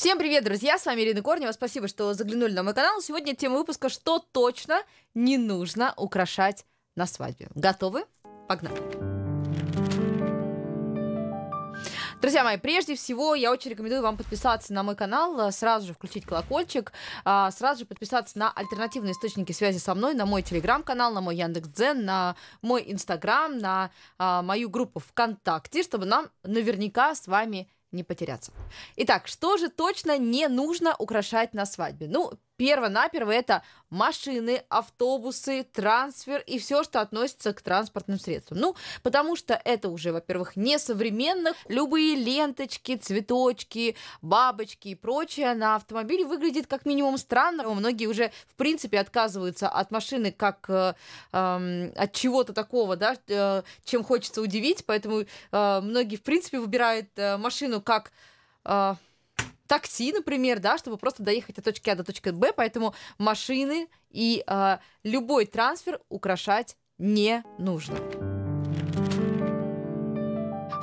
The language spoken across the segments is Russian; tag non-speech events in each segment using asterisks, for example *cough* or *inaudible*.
Всем привет, друзья! С вами Ирина Корнева. Спасибо, что заглянули на мой канал. Сегодня тема выпуска «Что точно не нужно украшать на свадьбе». Готовы? Погнали! Друзья мои, прежде всего я очень рекомендую вам подписаться на мой канал, э, сразу же включить колокольчик, а, сразу же подписаться на альтернативные источники связи со мной, на мой телеграм-канал, на мой Яндекс.Дзен, на мой Инстаграм, на а, мою группу ВКонтакте, чтобы нам наверняка с вами не потеряться. Итак, что же точно не нужно украшать на свадьбе? Ну, перво-наперво это машины, автобусы, трансфер и все, что относится к транспортным средствам. Ну, потому что это уже, во-первых, не несовременно. Любые ленточки, цветочки, бабочки и прочее на автомобиле выглядит как минимум странно. Многие уже, в принципе, отказываются от машины как э, э, от чего-то такого, да, э, чем хочется удивить. Поэтому э, многие, в принципе, выбирают э, машину как... Э, такси, например, да, чтобы просто доехать от точки А до точки Б, поэтому машины и э, любой трансфер украшать не нужно.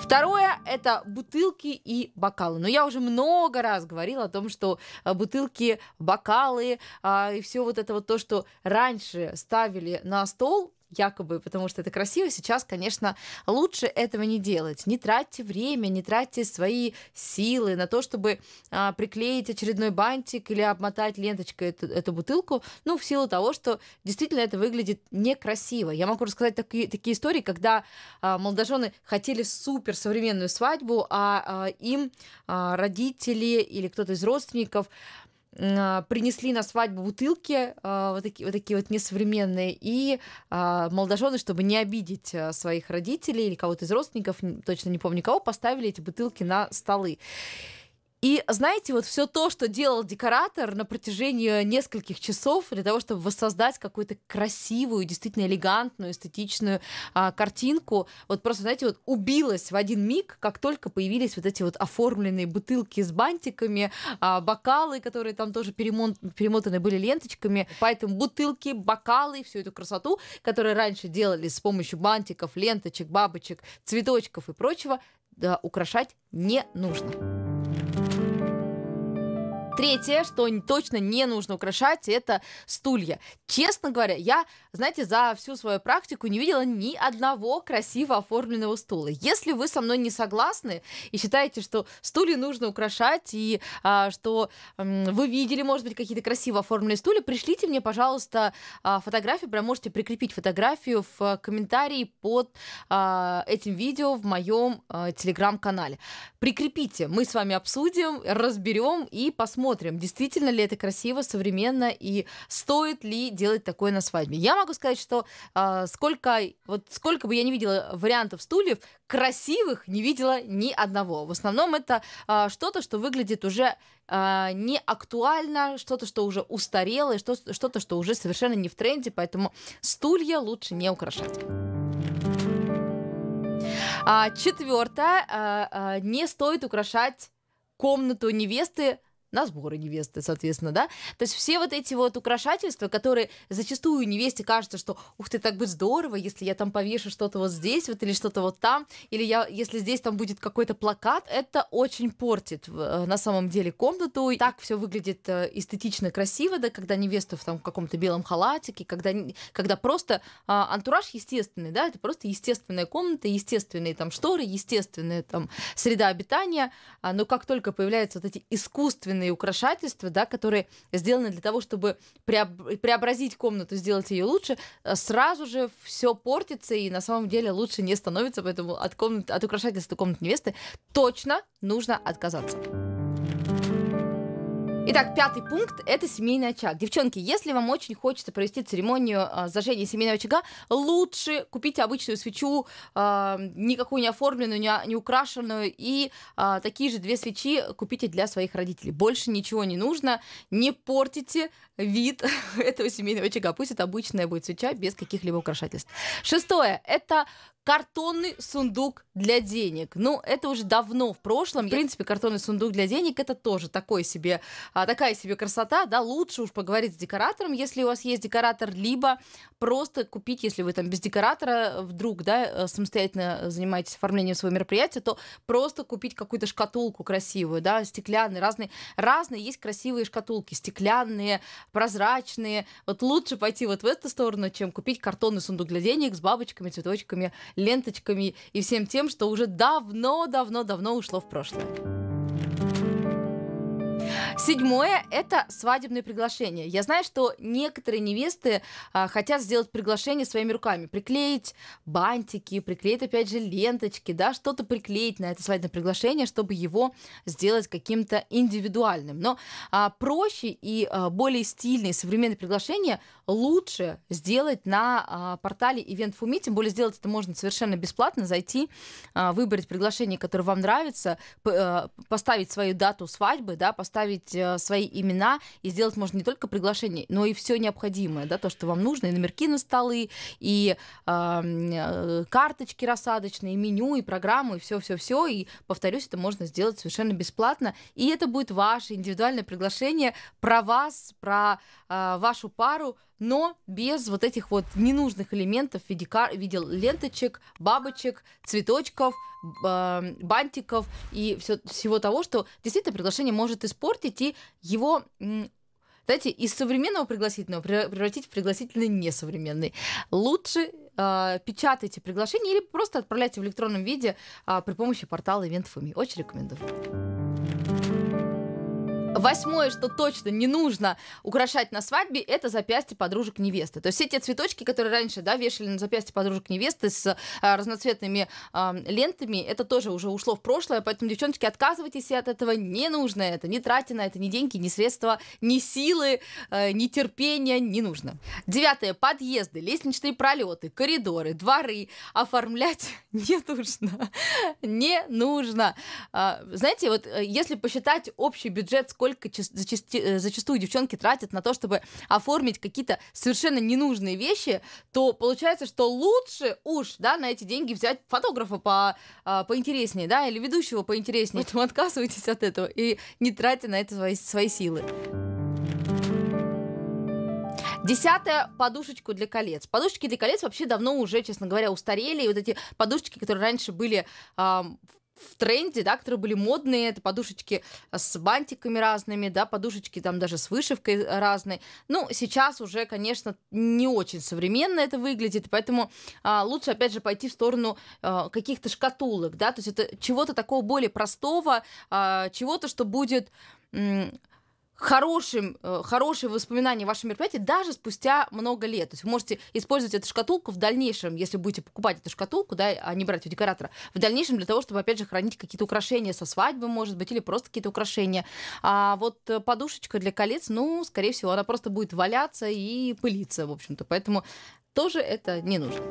Второе – это бутылки и бокалы. Но я уже много раз говорила о том, что а, бутылки, бокалы а, и все вот это вот то, что раньше ставили на стол, якобы, потому что это красиво. Сейчас, конечно, лучше этого не делать. Не тратьте время, не тратьте свои силы на то, чтобы а, приклеить очередной бантик или обмотать ленточкой эту, эту бутылку, ну, в силу того, что действительно это выглядит некрасиво. Я могу рассказать такие, такие истории, когда а, молодожены хотели супер современную свадьбу, а, а им а, родители или кто-то из родственников а, принесли на свадьбу бутылки а, вот такие вот, такие вот несовременные, и а, молодожены, чтобы не обидеть своих родителей или кого-то из родственников, точно не помню кого, поставили эти бутылки на столы. И знаете, вот все то, что делал декоратор на протяжении нескольких часов для того, чтобы воссоздать какую-то красивую, действительно элегантную, эстетичную а, картинку, вот просто, знаете, вот убилась в один миг, как только появились вот эти вот оформленные бутылки с бантиками, а, бокалы, которые там тоже перемон- перемотаны были ленточками. Поэтому бутылки, бокалы, всю эту красоту, которую раньше делали с помощью бантиков, ленточек, бабочек, цветочков и прочего, да, украшать не нужно. Третье, что точно не нужно украшать, это стулья. Честно говоря, я, знаете, за всю свою практику не видела ни одного красиво оформленного стула. Если вы со мной не согласны и считаете, что стулья нужно украшать и а, что м, вы видели, может быть, какие-то красиво оформленные стулья, пришлите мне, пожалуйста, а, фотографию, прям можете прикрепить фотографию в комментарии под а, этим видео в моем а, телеграм-канале. Прикрепите, мы с вами обсудим, разберем и посмотрим посмотрим, действительно ли это красиво, современно и стоит ли делать такое на свадьбе. Я могу сказать, что э, сколько, вот сколько бы я не видела вариантов стульев, красивых не видела ни одного. В основном это э, что-то, что выглядит уже а, не актуально, что-то, что уже устарело, и что-то, что-то, что уже совершенно не в тренде, поэтому стулья лучше не украшать. четвертое, не стоит украшать комнату невесты на сборы невесты, соответственно, да. То есть все вот эти вот украшательства, которые зачастую невесте кажется, что ух ты, так бы здорово, если я там повешу что-то вот здесь вот или что-то вот там, или я, если здесь там будет какой-то плакат, это очень портит э, на самом деле комнату. И так все выглядит э, эстетично красиво, да, когда невеста в там каком-то белом халатике, когда, когда просто а, антураж естественный, да, это просто естественная комната, естественные там шторы, естественная там среда обитания, а, но как только появляются вот эти искусственные и украшательства, да, которые сделаны для того, чтобы преобразить комнату, сделать ее лучше, э, сразу же все портится и на самом деле лучше не становится, поэтому от, комнат, от украшательства комнат невесты точно нужно отказаться. Итак, пятый пункт – это семейный очаг. Девчонки, если вам очень хочется провести церемонию э, зажжения семейного очага, лучше купите обычную свечу, э, никакую не оформленную, не, а, не украшенную, и э, такие же две свечи купите для своих родителей. Больше ничего не нужно, не портите вид *laughs* этого семейного очага. Пусть это обычная будет свеча без каких-либо украшательств. Шестое – это картонный сундук для денег. Ну, это уже давно в прошлом. В принципе, картонный сундук для денег это тоже такой себе, а, такая себе красота, да, лучше уж поговорить с декоратором, если у вас есть декоратор, либо просто купить, если вы там без декоратора вдруг, да, э, самостоятельно занимаетесь оформлением своего мероприятия, то просто купить какую-то шкатулку красивую, да, стеклянные, разные, разные есть красивые шкатулки, стеклянные, прозрачные. Вот лучше пойти вот в эту сторону, чем купить картонный сундук для денег с бабочками, цветочками ленточками и всем тем, что уже давно-давно-давно ушло в прошлое. Седьмое – это свадебные приглашения. Я знаю, что некоторые невесты а, хотят сделать приглашение своими руками. Приклеить бантики, приклеить, опять же, ленточки, да, что-то приклеить на это свадебное приглашение, чтобы его сделать каким-то индивидуальным. Но а, проще и а, более стильные современные приглашения лучше сделать на а, портале Event4Me, тем более сделать это можно совершенно бесплатно, зайти, а, выбрать приглашение, которое вам нравится, а, поставить свою дату свадьбы, да, поставить оставить э, свои имена, и сделать можно не только приглашение, но и все необходимое, да, то, что вам нужно, и номерки на столы, и э, карточки рассадочные, и меню, и программу, и все-все-все, и, повторюсь, это можно сделать совершенно бесплатно, и это будет ваше индивидуальное приглашение про вас, про э, вашу пару, но без вот этих вот ненужных элементов в виде, кар... в виде ленточек, бабочек, цветочков, бантиков и все, всего того, что действительно приглашение может испортить, перейти его знаете, из современного пригласительного превратить в пригласительный несовременный. Лучше э, печатайте приглашение или просто отправляйте в электронном виде э, при помощи портала Event.fm. Очень рекомендую. Восьмое, что точно не нужно украшать на свадьбе, это запястье подружек невесты. То есть все те цветочки, которые раньше да, вешали на запястье подружек невесты с а, разноцветными а, лентами, это тоже уже ушло в прошлое, поэтому, девчонки, отказывайтесь от этого, не нужно это, не тратьте на это ни деньги, ни средства, ни силы, э, ни терпения, не нужно. Девятое, подъезды, лестничные пролеты, коридоры, дворы оформлять *laughs* не нужно, не нужно. А, знаете, вот э, если посчитать общий бюджет, сколько сколько зачасти, э, зачастую девчонки тратят на то, чтобы оформить какие-то совершенно ненужные вещи, то получается, что лучше уж, да, на эти деньги взять фотографа по, а, поинтереснее, да, или ведущего поинтереснее, поэтому отказывайтесь от этого и не тратьте на это свои, свои силы. Десятая подушечку для колец. Подушечки для колец вообще давно уже, честно говоря, устарели. И вот эти подушечки, которые раньше были э, в тренде, да, которые были модные, это подушечки с бантиками разными, да, подушечки там даже с вышивкой разной. Ну, сейчас уже, конечно, не очень современно это выглядит, поэтому а, лучше, опять же, пойти в сторону а, каких-то шкатулок, да, то есть это чего-то такого более простого, а, чего-то, что будет м- хорошим, э, хорошие воспоминания о вашем даже спустя много лет. То есть вы можете использовать эту шкатулку в дальнейшем, если будете покупать эту шкатулку, да, а не брать у декоратора, в дальнейшем для того, чтобы, опять же, хранить какие-то украшения со свадьбы, может быть, или просто какие-то украшения. А вот э, подушечка для колец, ну, скорее всего, она просто будет валяться и пылиться, в общем-то. Поэтому тоже это не нужно.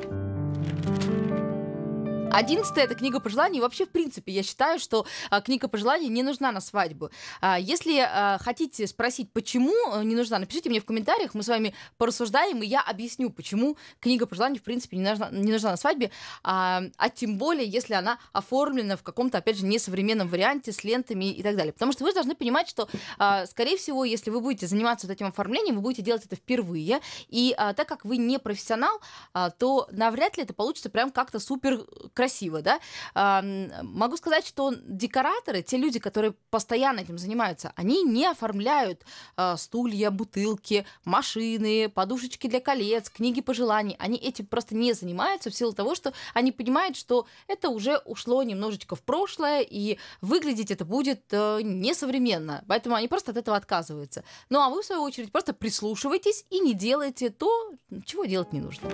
Одиннадцатая это книга пожеланий. вообще, в принципе, я считаю, что а, книга пожеланий не нужна на свадьбу. А, если а, хотите спросить, почему э, не нужна, напишите мне в комментариях, мы с вами порассуждаем, и я объясню, почему книга пожеланий, в принципе, не нужна, не нужна на свадьбе, а, а тем более, если она оформлена в каком-то, опять же, несовременном варианте с лентами и так далее. Потому что вы должны понимать, что, а, скорее всего, если вы будете заниматься вот этим оформлением, вы будете делать это впервые, и а, так как вы не профессионал, а, то навряд ли это получится прям как-то супер красиво красиво, да. могу сказать, что декораторы, те люди, которые постоянно этим занимаются, они не оформляют а, стулья, бутылки, машины, подушечки для колец, книги пожеланий. Они этим просто не занимаются в силу того, что они понимают, что это уже ушло немножечко в прошлое, и выглядеть это будет э, несовременно. Поэтому они просто от этого отказываются. Ну а вы, в свою очередь, просто прислушивайтесь и не делайте то, чего делать не нужно.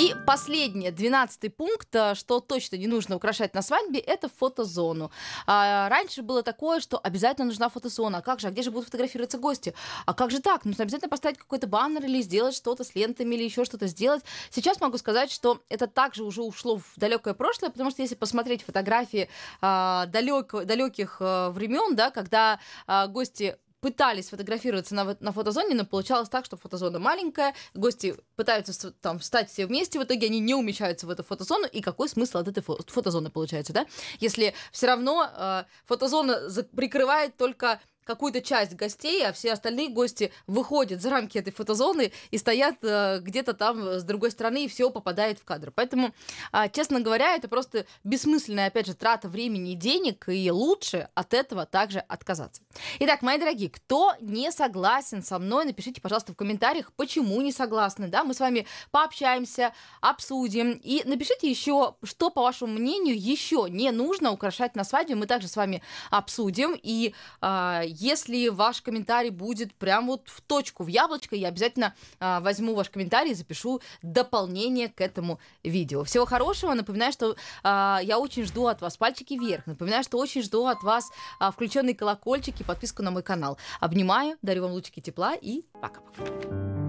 И последнее, двенадцатый пункт, э, что точно не нужно украшать на свадьбе, это фотозону. А, раньше было такое, что обязательно нужна фотозона. А как же, а где же будут фотографироваться гости? А как же так? Нужно обязательно поставить какой-то баннер или сделать что-то с лентами или еще что-то сделать. Сейчас могу сказать, что это также уже ушло в далекое прошлое, потому что если посмотреть фотографии а, далек, далеких а, э, времен, да, когда а, гости пытались сфотографироваться на, на фотозоне, но получалось так, что фотозона маленькая, гости пытаются там встать все вместе, в итоге они не умещаются в эту фотозону, и какой смысл от этой фо- фотозоны получается, да? Если все равно э, фотозона прикрывает только какую-то часть гостей, а все остальные гости выходят за рамки этой фотозоны и стоят э, где-то там э, с другой стороны, и все попадает в кадр. Поэтому, э, честно говоря, это просто бессмысленная, опять же, трата времени и денег, и лучше от этого также отказаться. Итак, мои дорогие, кто не согласен со мной, напишите, пожалуйста, в комментариях, почему не согласны, да, мы с вами пообщаемся, обсудим, и напишите еще, что, по вашему мнению, еще не нужно украшать на свадьбе, мы также с вами обсудим, и э, если ваш комментарий будет прям вот в точку, в яблочко, я обязательно а, возьму ваш комментарий и запишу дополнение к этому видео. Всего хорошего. Напоминаю, что а, я очень жду от вас пальчики вверх. Напоминаю, что очень жду от вас а, включенный колокольчик и подписку на мой канал. Обнимаю, дарю вам лучики тепла и пока-пока.